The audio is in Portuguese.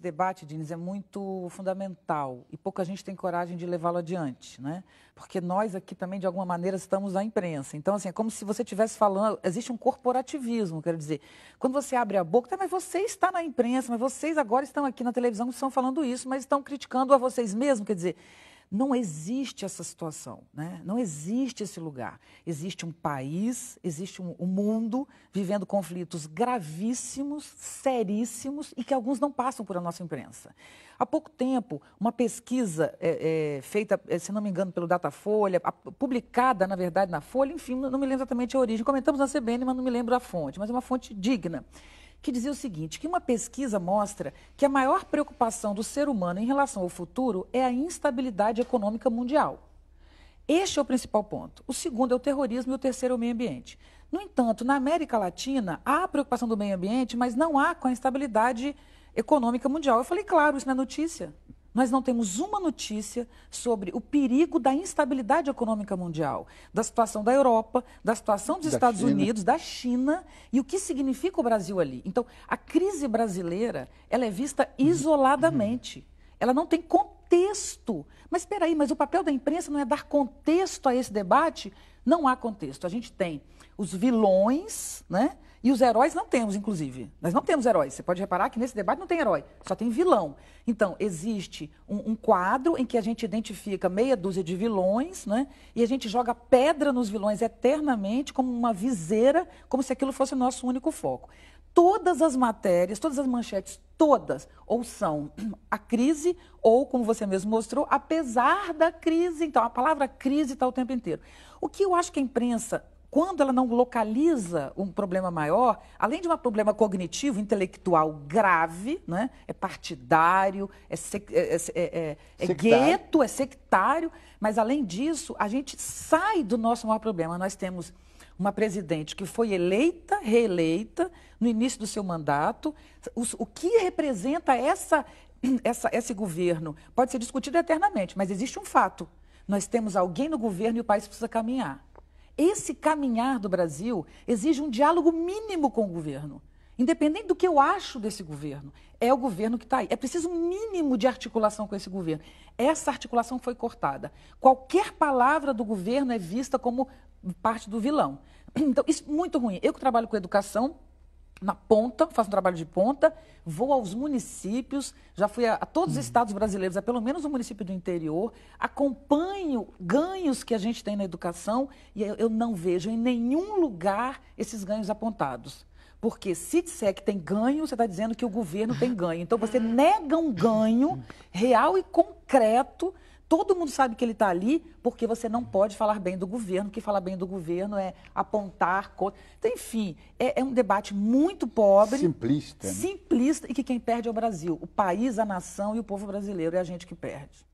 esse debate, Diniz, é muito fundamental e pouca gente tem coragem de levá-lo adiante, né? Porque nós aqui também, de alguma maneira, estamos na imprensa. Então, assim, é como se você estivesse falando, existe um corporativismo, quero dizer. Quando você abre a boca, tá, mas você está na imprensa, mas vocês agora estão aqui na televisão, estão falando isso, mas estão criticando a vocês mesmos, quer dizer. Não existe essa situação, né? não existe esse lugar. Existe um país, existe um, um mundo vivendo conflitos gravíssimos, seríssimos e que alguns não passam por a nossa imprensa. Há pouco tempo, uma pesquisa é, é, feita, é, se não me engano, pelo Datafolha, publicada, na verdade, na Folha, enfim, não me lembro exatamente a origem. Comentamos na CBN, mas não me lembro a fonte, mas é uma fonte digna que dizia o seguinte: que uma pesquisa mostra que a maior preocupação do ser humano em relação ao futuro é a instabilidade econômica mundial. Este é o principal ponto. O segundo é o terrorismo e o terceiro é o meio ambiente. No entanto, na América Latina, há a preocupação do meio ambiente, mas não há com a instabilidade econômica mundial. Eu falei, claro, isso não é notícia. Nós não temos uma notícia sobre o perigo da instabilidade econômica mundial, da situação da Europa, da situação dos da Estados China. Unidos, da China e o que significa o Brasil ali. Então, a crise brasileira ela é vista uhum. isoladamente. Uhum. Ela não tem contexto contexto. Mas espera aí, mas o papel da imprensa não é dar contexto a esse debate? Não há contexto. A gente tem os vilões, né? E os heróis não temos, inclusive. Nós não temos heróis. Você pode reparar que nesse debate não tem herói, só tem vilão. Então, existe um, um, quadro em que a gente identifica meia dúzia de vilões, né? E a gente joga pedra nos vilões eternamente, como uma viseira, como se aquilo fosse o nosso único foco todas as matérias, todas as manchetes, todas, ou são a crise, ou, como você mesmo mostrou, apesar da crise. Então, a palavra crise está o tempo inteiro. O que eu acho que a imprensa, quando ela não localiza um problema maior, além de um problema cognitivo, intelectual grave, né? é partidário, é, sec, é, é, é gueto, é sectário, mas além disso, a gente sai do nosso maior problema. Nós temos uma presidente que foi eleita, reeleita, no início do seu mandato, o que representa essa, essa, esse governo pode ser discutido eternamente, mas existe um fato. Nós temos alguém no governo e o país precisa caminhar. Esse caminhar do Brasil exige um diálogo mínimo com o governo. Independente do que eu acho desse governo, é o governo que está aí. É preciso um mínimo de articulação com esse governo. Essa articulação foi cortada. Qualquer palavra do governo é vista como parte do vilão. Então, isso é muito ruim. Eu que trabalho com educação, na ponta, faço um trabalho de ponta, vou aos municípios, já fui a, a todos os uhum. estados brasileiros, a pelo menos o município do interior, acompanho ganhos que a gente tem na educação e eu, eu não vejo em nenhum lugar esses ganhos apontados. Porque se disser que tem ganho, você está dizendo que o governo tem ganho. Então você nega um ganho real e concreto. Todo mundo sabe que ele está ali porque você não pode falar bem do governo, que falar bem do governo é apontar Então, enfim, é, é, um debate muito pobre. Simplista. Né? Simplista né? e que quem perde é o Brasil. O país, a nação e o povo brasileiro é a gente que perde.